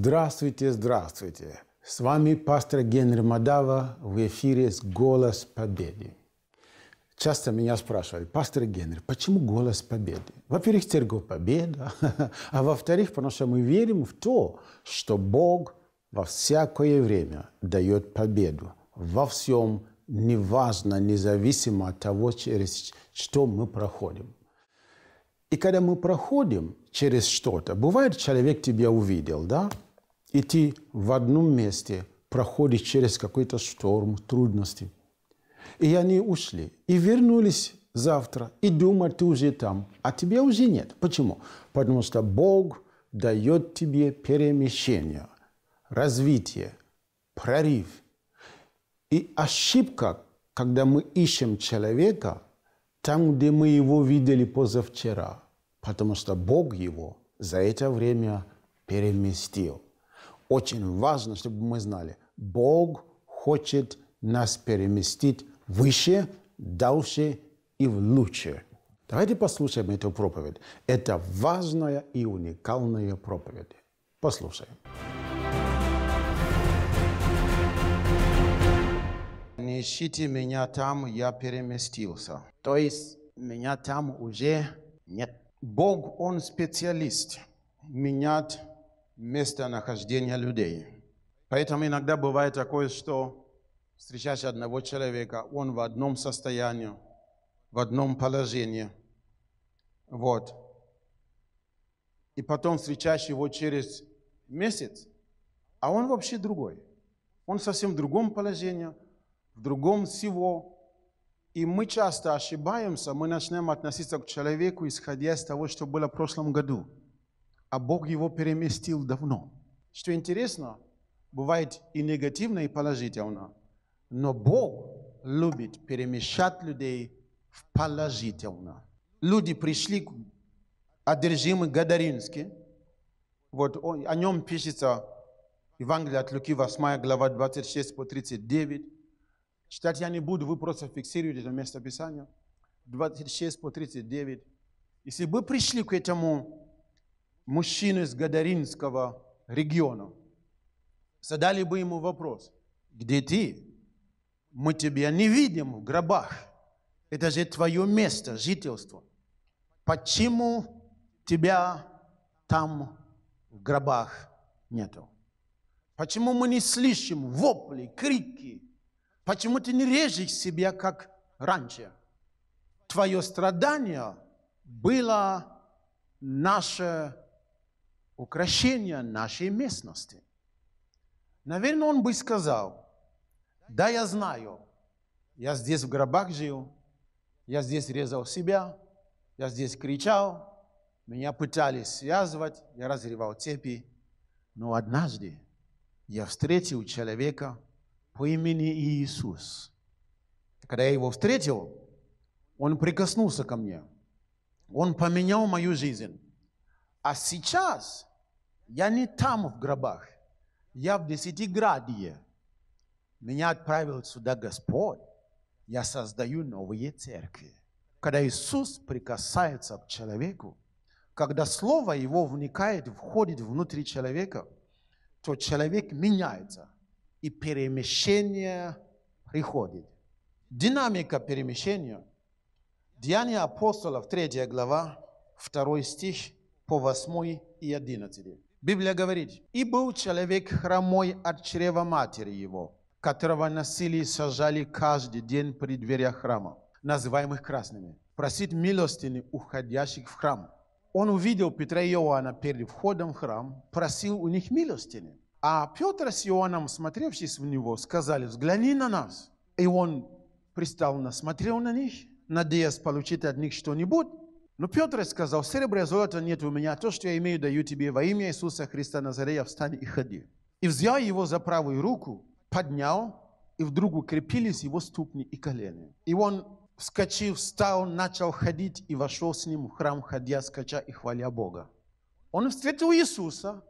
Здравствуйте, здравствуйте! С вами пастор Генри Мадава в эфире с «Голос Победы». Часто меня спрашивали, пастор Генри, почему «Голос Победы»? Во-первых, церковь Победа, а во-вторых, потому что мы верим в то, что Бог во всякое время дает победу во всем, неважно, независимо от того, через что мы проходим. И когда мы проходим через что-то, бывает, человек тебя увидел, да, и ты в одном месте проходишь через какой-то шторм, трудности. И они ушли. И вернулись завтра. И думают, ты уже там. А тебя уже нет. Почему? Потому что Бог дает тебе перемещение, развитие, прорыв. И ошибка, когда мы ищем человека, там, где мы его видели позавчера, потому что Бог его за это время переместил очень важно, чтобы мы знали, Бог хочет нас переместить выше, дальше и в лучшее. Давайте послушаем эту проповедь. Это важная и уникальная проповедь. Послушаем. Не ищите меня там, я переместился. То есть меня там уже нет. Бог, Он специалист менять местонахождения людей. Поэтому иногда бывает такое, что встречаешь одного человека, он в одном состоянии, в одном положении. Вот. И потом встречаешь его через месяц, а он вообще другой. Он совсем в другом положении, в другом всего. И мы часто ошибаемся, мы начинаем относиться к человеку, исходя из того, что было в прошлом году – а Бог его переместил давно. Что интересно, бывает и негативно, и положительно. Но Бог любит перемещать людей в положительно. Люди пришли к одержимым Гадарински. Вот он, о нем пишется Евангелие от Луки, 8 глава, 26 по 39. Читать я не буду, вы просто фиксируете это место местописание. 26 по 39. Если бы пришли к этому мужчину из Гадаринского региона, задали бы ему вопрос, где ты? Мы тебя не видим в гробах. Это же твое место жительства. Почему тебя там в гробах нету? Почему мы не слышим вопли, крики? Почему ты не режешь себя, как раньше? Твое страдание было наше украшение нашей местности. Наверное, он бы сказал, да, я знаю, я здесь в гробах жил, я здесь резал себя, я здесь кричал, меня пытались связывать, я разрывал цепи. Но однажды я встретил человека по имени Иисус. Когда я его встретил, он прикоснулся ко мне. Он поменял мою жизнь. А сейчас я не там в гробах, я в десятиградье Меня отправил сюда Господь. Я создаю новые церкви. Когда Иисус прикасается к человеку, когда Слово Его вникает, входит внутрь человека, то человек меняется, и перемещение приходит. Динамика перемещения. Деяния апостолов, 3 глава, 2 стих по 8 и 11. Библия говорит, «И был человек хромой от чрева матери его, которого носили и сажали каждый день при дверях храма, называемых красными, просить милостины уходящих в храм. Он увидел Петра и Иоанна перед входом в храм, просил у них милостины. А Петр с Иоанном, смотревшись в него, сказали, взгляни на нас. И он пристально смотрел на них, надеясь получить от них что-нибудь, но Петр сказал, серебра и золота нет у меня, то, что я имею, даю тебе во имя Иисуса Христа Назарея, встань и ходи. И взял его за правую руку, поднял, и вдруг укрепились его ступни и колени. И он, вскочил, встал, начал ходить и вошел с ним в храм, ходя, скача и хваля Бога. Он встретил Иисуса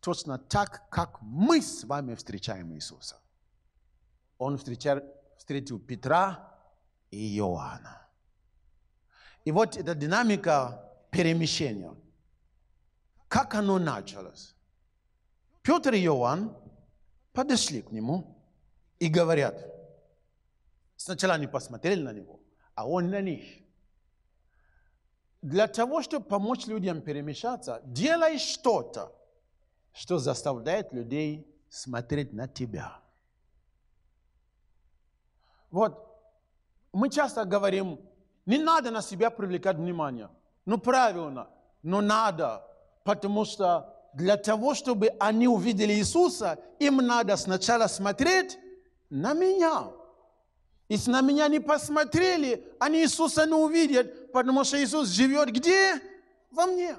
точно так, как мы с вами встречаем Иисуса. Он встречал, встретил Петра и Иоанна. И вот эта динамика перемещения. Как оно началось? Петр и Иоанн подошли к нему и говорят. Сначала они посмотрели на него, а он на них. Для того, чтобы помочь людям перемещаться, делай что-то, что заставляет людей смотреть на тебя. Вот мы часто говорим, не надо на себя привлекать внимание. Ну, правильно, но надо, потому что для того, чтобы они увидели Иисуса, им надо сначала смотреть на меня. Если на меня не посмотрели, они Иисуса не увидят, потому что Иисус живет где? Во мне.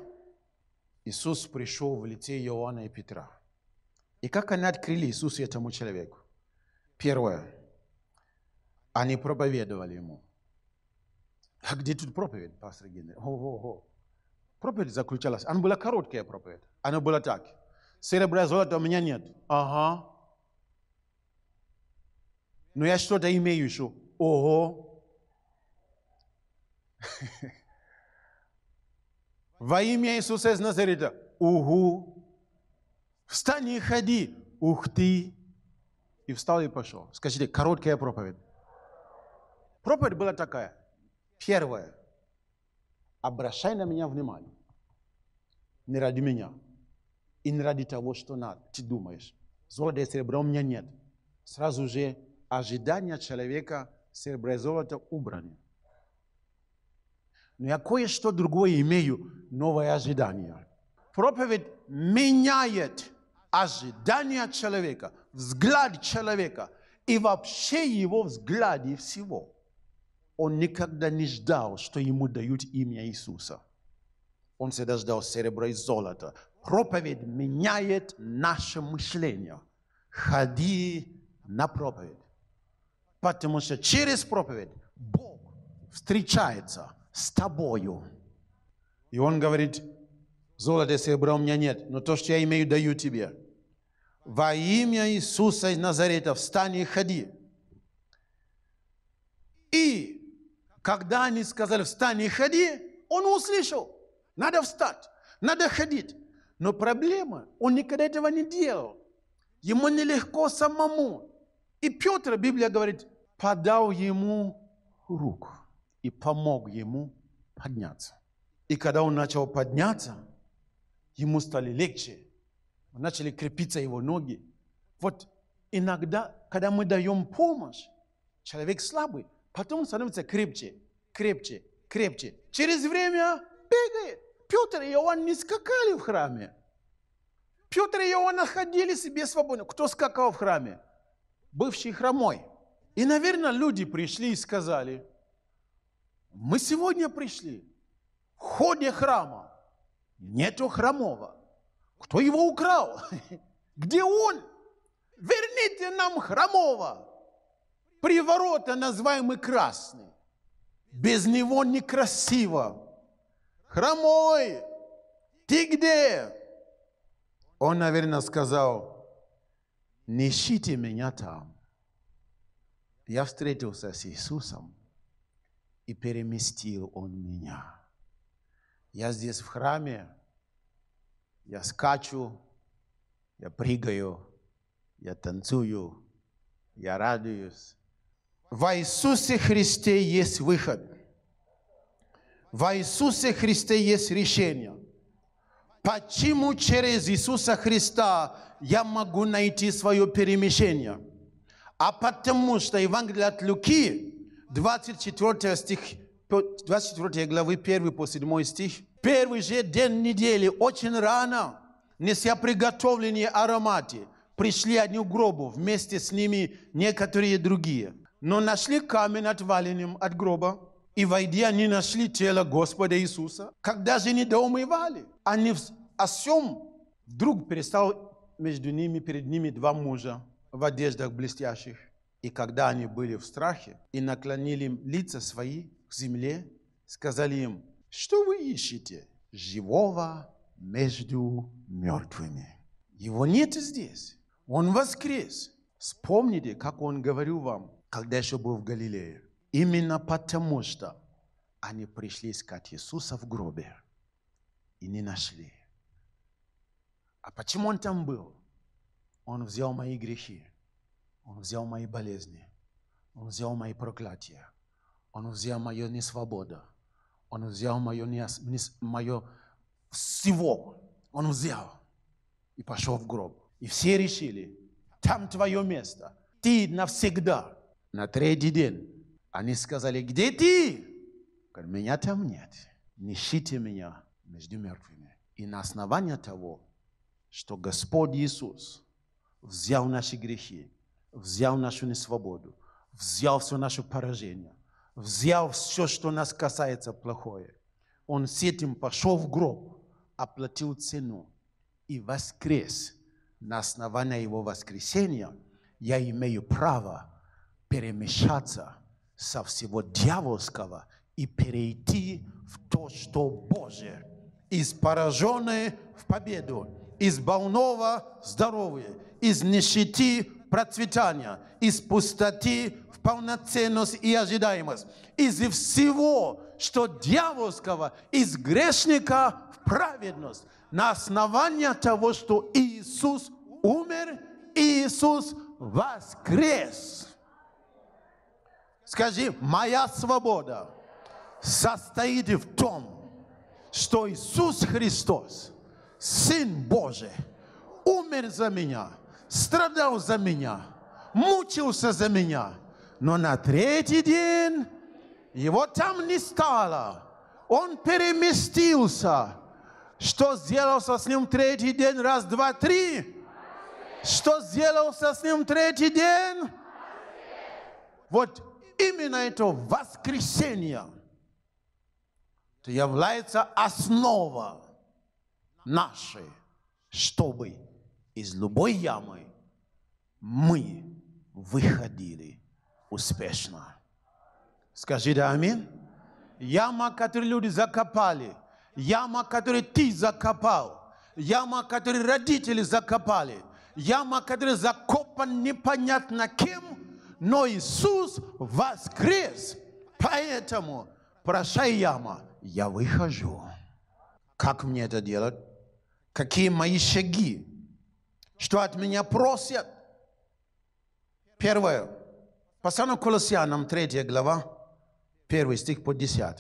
Иисус пришел в лице Иоанна и Петра. И как они открыли Иисуса этому человеку? Первое. Они проповедовали ему. А где тут проповедь, пастор Генри? Ого-го. Проповедь заключалась. Она была короткая проповедь. Она была так. Серебра и золота у меня нет. Ага. Но я что-то имею еще. Ого. Во имя Иисуса из Назарета. Угу. Встань и ходи. Ух ты. И встал и пошел. Скажите, короткая проповедь. Проповедь была такая. Первое. Обращай на меня внимание. Не ради меня. И не ради того, что надо, ты думаешь. Золото и серебро у меня нет. Сразу же ожидания человека серебра и золото убраны. Но я кое-что другое имею, новое ожидание. Проповедь меняет ожидания человека, взгляд человека и вообще его взгляд и всего. Он никогда не ждал, что ему дают имя Иисуса. Он всегда ждал серебра и золота. Проповедь меняет наше мышление. Ходи на проповедь. Потому что через проповедь Бог встречается с тобою. И он говорит, "Золото и серебра у меня нет, но то, что я имею, даю тебе. Во имя Иисуса из Назарета встань и ходи. И когда они сказали, встань и ходи, он услышал, надо встать, надо ходить. Но проблема, он никогда этого не делал. Ему нелегко самому. И Петр, Библия говорит, подал ему руку и помог ему подняться. И когда он начал подняться, ему стали легче, начали крепиться его ноги. Вот иногда, когда мы даем помощь, человек слабый, Потом становится крепче, крепче, крепче. Через время бегает. Петр и Иоанн не скакали в храме. Петр и Иоанн находили себе свободу. Кто скакал в храме? Бывший хромой. И, наверное, люди пришли и сказали, мы сегодня пришли в ходе храма. Нету хромого. Кто его украл? Где он? Верните нам храмового. Приворота, называемый красный. Без него некрасиво. Хромой, ты где? Он, наверное, сказал, не ищите меня там. Я встретился с Иисусом, и переместил Он меня. Я здесь в храме, я скачу, я прыгаю, я танцую, я радуюсь, в Иисусе Христе есть выход. В Иисусе Христе есть решение. Почему через Иисуса Христа я могу найти свое перемещение? А потому что Евангелие от Луки, 24 стих, 24 главы, 1 по 7 стих. Первый же день недели, очень рано, неся приготовленные ароматы, пришли одни в гробу, вместе с ними некоторые другие – но нашли камень, отваленным от гроба, и, войдя, они нашли тело Господа Иисуса. Когда же недоумевали, они о всем вдруг перестал между ними, перед ними два мужа в одеждах блестящих. И когда они были в страхе и наклонили лица свои к земле, сказали им, что вы ищете? Живого между мертвыми. Его нет здесь. Он воскрес. Вспомните, как он говорил вам, когда еще был в Галилее. Именно потому, что они пришли искать Иисуса в гробе и не нашли. А почему Он там был? Он взял мои грехи, Он взял мои болезни, Он взял мои проклятия, Он взял мою несвободу, Он взял мое, не, мое всего. Он взял и пошел в гроб. И все решили, там твое место, ты навсегда – на третий день они сказали, где ты? Говорит, меня там нет. Не ищите меня между мертвыми. И на основании того, что Господь Иисус взял наши грехи, взял нашу несвободу, взял все наше поражение, взял все, что нас касается плохое. Он с этим пошел в гроб, оплатил цену и воскрес. На основании его воскресения я имею право перемешаться со всего дьявольского и перейти в то, что Божье. Из пораженной в победу, из больного здоровья, из нищеты процветания, из пустоты в полноценность и ожидаемость, из всего, что дьявольского, из грешника в праведность, на основании того, что Иисус умер, Иисус воскрес. Скажи, моя свобода состоит в том, что Иисус Христос, Сын Божий, умер за меня, страдал за меня, мучился за меня, но на третий день его там не стало. Он переместился. Что сделался с ним третий день? Раз, два, три. Что сделался с ним третий день? Вот именно это воскресение является основа нашей, чтобы из любой ямы мы выходили успешно. Скажите аминь. Яма, которую люди закопали, яма, которую ты закопал, яма, которую родители закопали, яма, которая закопана непонятно кем – но Иисус воскрес. Поэтому прощай, яма, я выхожу. Как мне это делать? Какие мои шаги? Что от меня просят? Первое. Послание к Колоссянам, 3 глава, 1 стих по 10.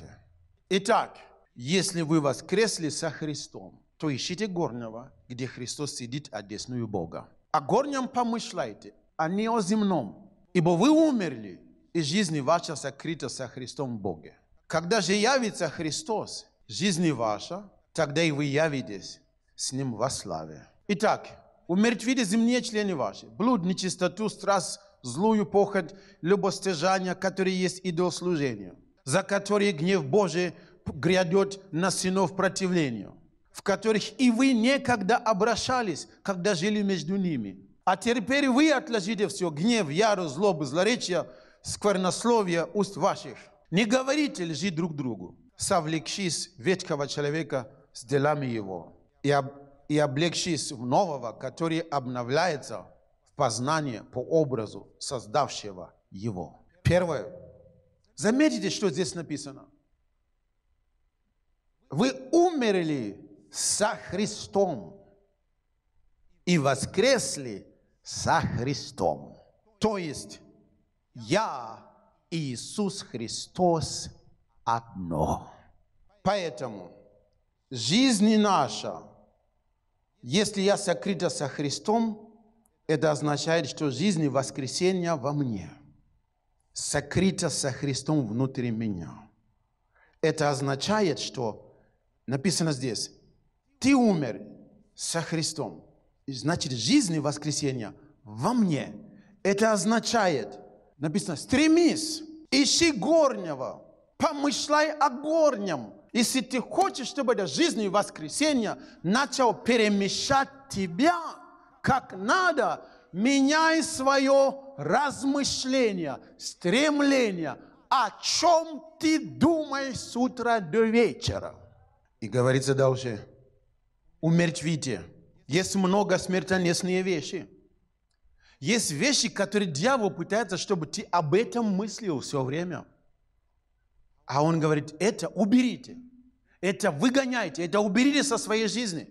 Итак, если вы воскресли со Христом, то ищите горнего, где Христос сидит одесную Бога. О горнем помышляйте, а не о земном, Ибо вы умерли, и жизнь ваша сокрыта со Христом в Боге. Когда же явится Христос, жизнь ваша, тогда и вы явитесь с Ним во славе. Итак, умертвите земные члены ваши, блуд, нечистоту, страсть, злую похоть, любостяжание, которые есть идолослужению, за которые гнев Божий грядет на сынов противлению, в которых и вы некогда обращались, когда жили между ними – а теперь вы отложите все гнев, ярость, злобы, злоречия, сквернословие уст ваших. Не говорите лжи друг другу, совлекшись ветхого человека с делами его и, об, и облегшись в нового, который обновляется в познание по образу создавшего его. Первое. Заметите, что здесь написано. Вы умерли со Христом и воскресли со Христом. То есть я, Иисус Христос, одно. Поэтому жизнь наша, если я сокрыта со Христом, это означает, что жизнь воскресения во мне, сокрыта со Христом внутри меня. Это означает, что написано здесь, ты умер со Христом значит, жизнь воскресения во мне. Это означает, написано, стремись, ищи горнего, помышляй о горнем. Если ты хочешь, чтобы эта жизнь воскресения начала перемещать тебя как надо, меняй свое размышление, стремление, о чем ты думаешь с утра до вечера. И говорится дальше, умертвите есть много смертоносные вещи. Есть вещи, которые дьявол пытается, чтобы ты об этом мыслил все время. А он говорит, это уберите, это выгоняйте, это уберите со своей жизни.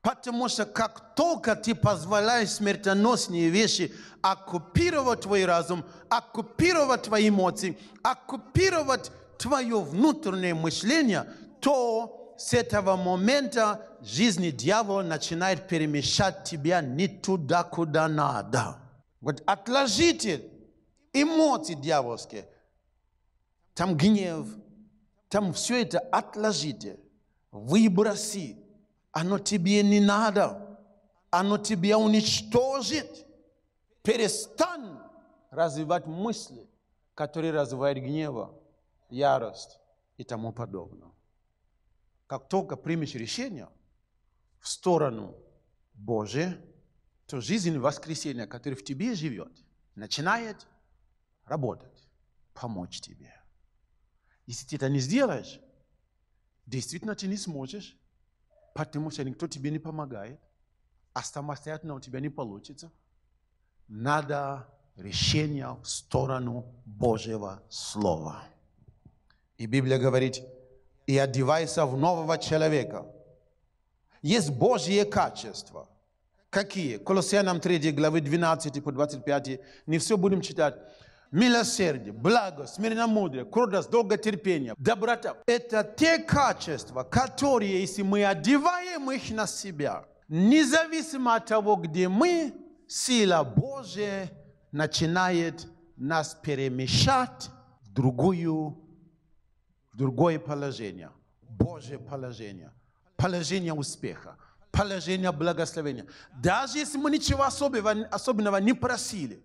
Потому что как только ты позволяешь смертоносные вещи оккупировать твой разум, оккупировать твои эмоции, оккупировать твое внутреннее мышление, то с этого момента жизни дьявол начинает перемещать тебя не туда, куда надо. Вот отложите эмоции дьявольские. Там гнев, там все это отложите, выброси. Оно тебе не надо. Оно тебя уничтожит. Перестань развивать мысли, которые развивают гнева, ярость и тому подобное. Как только примешь решение – в сторону Божию, то жизнь воскресения, которая в тебе живет, начинает работать, помочь тебе. Если ты это не сделаешь, действительно ты не сможешь, потому что никто тебе не помогает, а самостоятельно у тебя не получится. Надо решение в сторону Божьего Слова. И Библия говорит, и одевайся в нового человека – есть Божье качество. Какие? Колоссянам 3 главы 12 по 25. Не все будем читать. Милосердие, благость, благо, смиренномудрие, кротость, долготерпение, доброта. Это те качества, которые, если мы одеваем их на себя, независимо от того, где мы, сила Божья начинает нас перемешать, в другую, в другое положение, Божье положение положение успеха, положение благословения. Даже если мы ничего особенного, особенного не просили,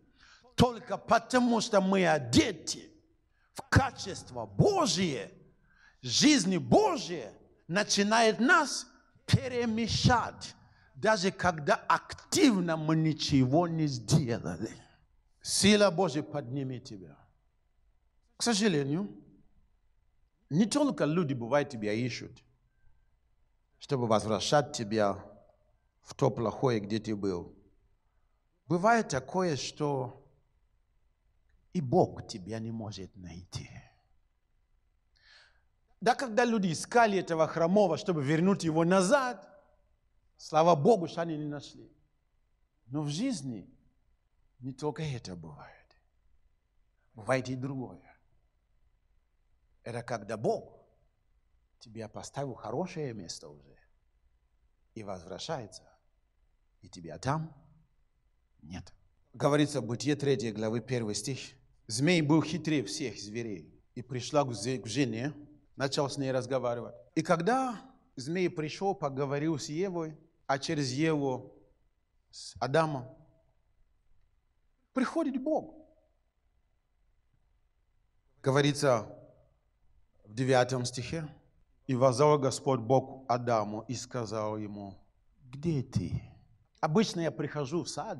только потому что мы одеты в качество Божие, жизни Божие начинает нас перемешать, даже когда активно мы ничего не сделали. Сила Божья поднимет тебя. К сожалению, не только люди бывают тебя ищут – чтобы возвращать тебя в то плохое, где ты был. Бывает такое, что и Бог тебя не может найти. Да, когда люди искали этого хромого, чтобы вернуть его назад, слава Богу, что они не нашли. Но в жизни не только это бывает. Бывает и другое. Это когда Бог тебя поставил хорошее место уже и возвращается, и тебя а там нет. Говорится в Бытие 3 главы 1 стих. Змей был хитрее всех зверей и пришла к жене, начал с ней разговаривать. И когда змей пришел, поговорил с Евой, а через Еву с Адамом, приходит Бог. Говорится в 9 стихе, и возвал Господь Бог Адаму и сказал ему, где ты? Обычно я прихожу в сад,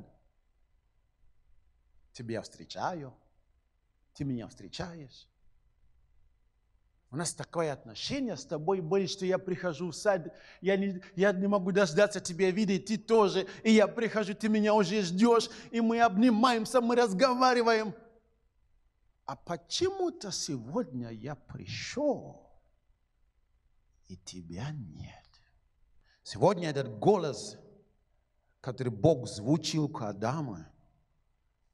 тебя встречаю, ты меня встречаешь. У нас такое отношение с тобой будет, что я прихожу в сад, я не, я не могу дождаться тебя видеть, ты тоже. И я прихожу, ты меня уже ждешь, и мы обнимаемся, мы разговариваем. А почему-то сегодня я пришел и тебя нет. Сегодня этот голос, который Бог звучил к Адаму,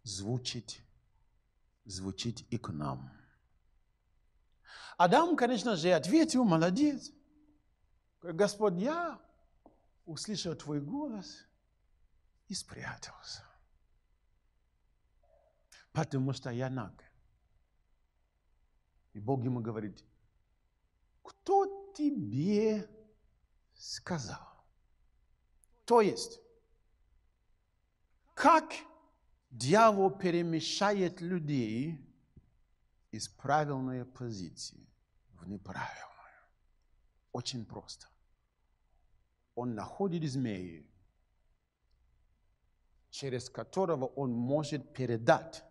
звучит, звучит и к нам. Адам, конечно же, ответил, молодец. Господь, я услышал твой голос и спрятался. Потому что я наг. И Бог ему говорит, кто тебе сказал. То есть, как дьявол перемещает людей из правильной позиции в неправильную. Очень просто. Он находит змеи, через которого он может передать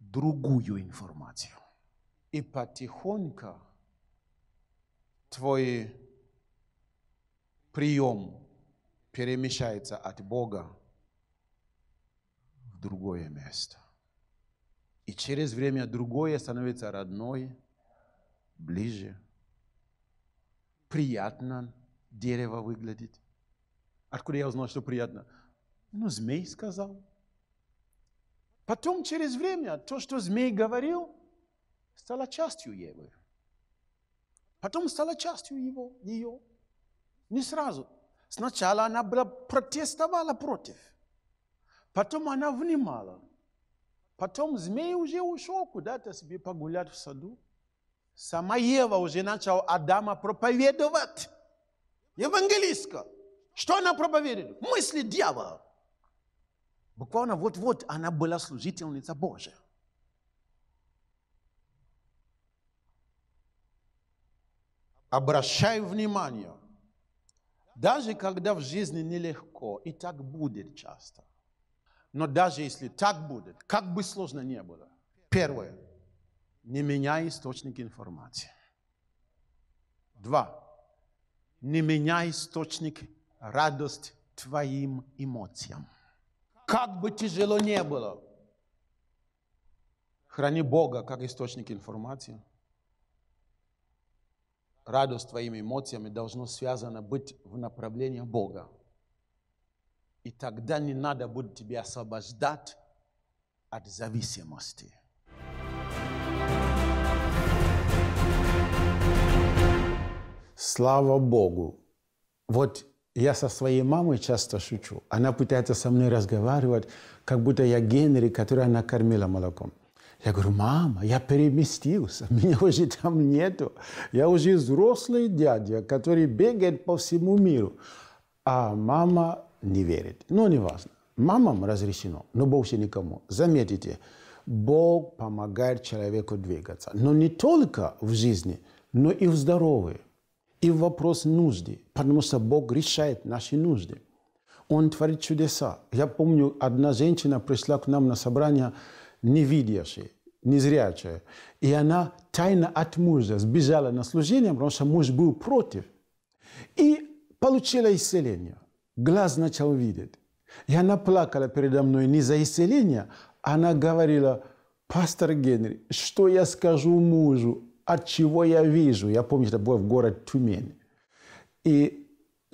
другую информацию. И потихоньку твой прием перемещается от Бога в другое место. И через время другое становится родной, ближе, приятно дерево выглядит. Откуда я узнал, что приятно? Ну, змей сказал. Потом через время то, что змей говорил, стало частью Евы потом стала частью его, ее. Не сразу. Сначала она была, протестовала против. Потом она внимала. Потом змей уже ушел куда-то себе погулять в саду. Сама Ева уже начала Адама проповедовать. Евангелистка. Что она проповедует? Мысли дьявола. Буквально вот-вот она была служительница Божия. Обращай внимание, даже когда в жизни нелегко, и так будет часто. Но даже если так будет, как бы сложно не было, первое, не меняй источник информации. Два, не меняй источник радости твоим эмоциям. Как бы тяжело не было, храни Бога как источник информации – радость твоими эмоциями должно связано быть в направлении Бога. И тогда не надо будет тебя освобождать от зависимости. Слава Богу. Вот я со своей мамой часто шучу. Она пытается со мной разговаривать, как будто я Генри, который она кормила молоком. Я говорю, мама, я переместился, меня уже там нету. Я уже взрослый дядя, который бегает по всему миру. А мама не верит. Ну, не важно. Мамам разрешено, но больше никому. Заметите, Бог помогает человеку двигаться. Но не только в жизни, но и в здоровье. И в вопрос нужды, потому что Бог решает наши нужды. Он творит чудеса. Я помню, одна женщина пришла к нам на собрание – невидящая, незрячая. И она тайно от мужа сбежала на служение, потому что муж был против. И получила исцеление. Глаз начал видеть. И она плакала передо мной не за исцеление, она говорила, пастор Генри, что я скажу мужу, от чего я вижу. Я помню, это было в городе Тюмень. И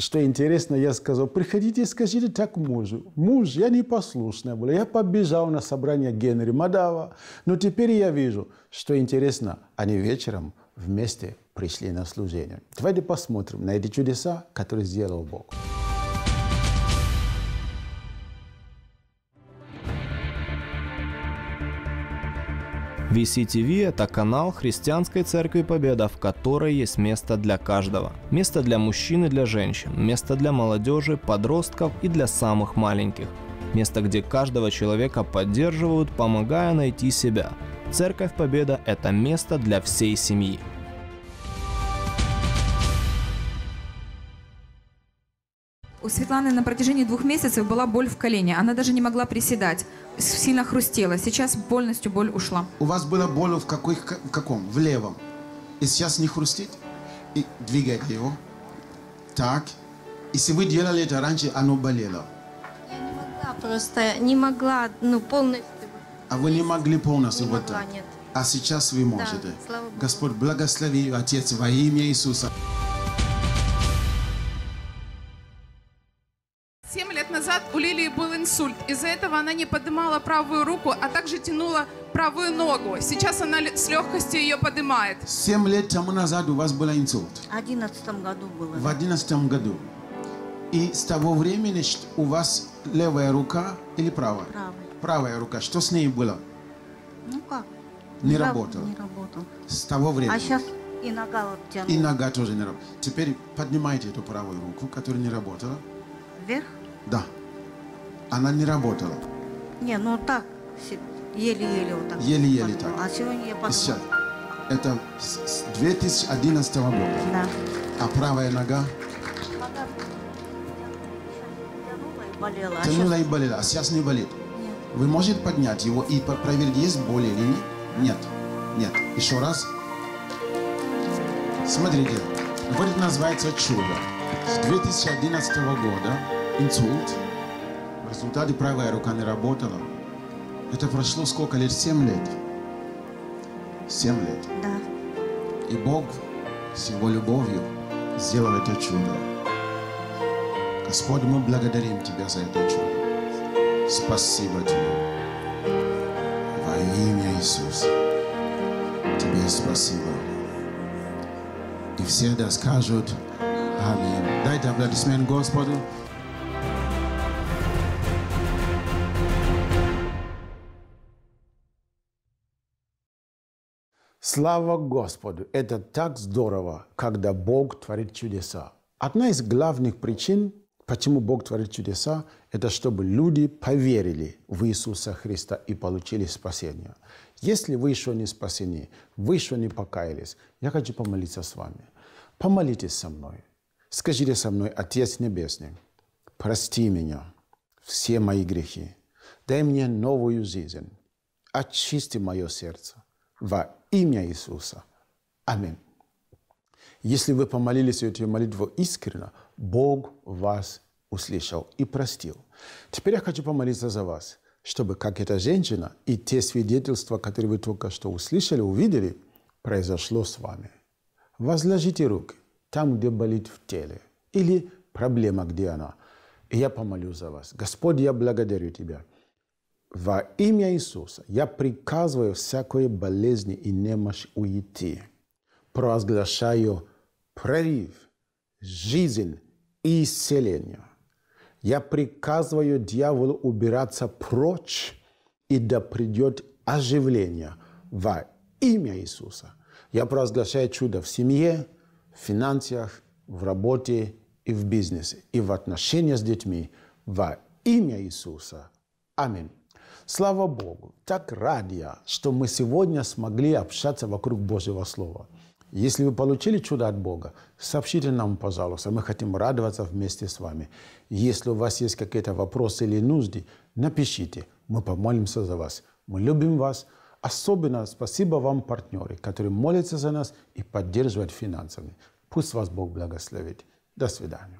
что интересно, я сказал, приходите и скажите так мужу. Муж, я непослушная была, я побежал на собрание Генри Мадава, но теперь я вижу, что интересно, они вечером вместе пришли на служение. Давайте посмотрим на эти чудеса, которые сделал Бог. VCTV – это канал Христианской Церкви Победа, в которой есть место для каждого. Место для мужчин и для женщин, место для молодежи, подростков и для самых маленьких. Место, где каждого человека поддерживают, помогая найти себя. Церковь Победа – это место для всей семьи. У Светланы на протяжении двух месяцев была боль в колене. Она даже не могла приседать сильно хрустело. Сейчас полностью боль ушла. У вас была боль в, какой, в каком? В левом. И сейчас не хрустит? И двигайте его. Так. Если вы делали это раньше, оно болело. Я не могла просто, не могла, ну, полностью. А вы не могли полностью не вот могла, так? нет. А сейчас вы можете. Да, Господь, благослови Отец во имя Иисуса. инсульт. Из-за этого она не поднимала правую руку, а также тянула правую ногу. Сейчас она с легкостью ее поднимает. Семь лет тому назад у вас был инсульт. В одиннадцатом году было. В одиннадцатом году. И с того времени у вас левая рука или правая? Правая. Правая рука. Что с ней было? Ну как? Не, не работала. Не работала. С того а времени. А сейчас и нога вот тянула. И нога тоже не работала. Теперь поднимайте эту правую руку, которая не работала. Вверх? Да. Она не работала? Не, ну так, еле-еле вот так. Еле-еле так. А сегодня я подумала. Сейчас. Это с 2011 года. Да. А правая нога? Нога тянула и болела. А тянула сейчас... и болела, а сейчас не болит? Нет. Вы можете поднять его и проверить, есть боль или нет? Нет. Нет. Еще раз. Смотрите, вот это называется чудо. С 2011 года инсульт в результате правая рука не работала. Это прошло сколько лет? Семь лет. Семь лет. Да. И Бог с Его любовью сделал это чудо. Господь, мы благодарим Тебя за это чудо. Спасибо Тебе. Во имя Иисуса. Тебе спасибо. И все да скажут Аминь. Дайте аплодисмент Господу. Слава Господу! Это так здорово, когда Бог творит чудеса. Одна из главных причин, почему Бог творит чудеса, это чтобы люди поверили в Иисуса Христа и получили спасение. Если вы еще не спасены, вы еще не покаялись, я хочу помолиться с вами. Помолитесь со мной. Скажите со мной, Отец Небесный, прости меня, все мои грехи. Дай мне новую жизнь. Очисти мое сердце во имя Иисуса. Аминь. Если вы помолились эту молитву искренно, Бог вас услышал и простил. Теперь я хочу помолиться за вас, чтобы, как эта женщина, и те свидетельства, которые вы только что услышали, увидели, произошло с вами. Возложите руки там, где болит в теле, или проблема, где она. И я помолю за вас. Господь, я благодарю Тебя во имя Иисуса я приказываю всякой болезни и немощь уйти. Провозглашаю прорыв, жизнь и исцеление. Я приказываю дьяволу убираться прочь, и да придет оживление во имя Иисуса. Я провозглашаю чудо в семье, в финансах, в работе и в бизнесе, и в отношениях с детьми во имя Иисуса. Аминь. Слава Богу, так рад я, что мы сегодня смогли общаться вокруг Божьего Слова. Если вы получили чудо от Бога, сообщите нам, пожалуйста. Мы хотим радоваться вместе с вами. Если у вас есть какие-то вопросы или нужды, напишите. Мы помолимся за вас. Мы любим вас. Особенно спасибо вам, партнеры, которые молятся за нас и поддерживают финансами. Пусть вас Бог благословит. До свидания.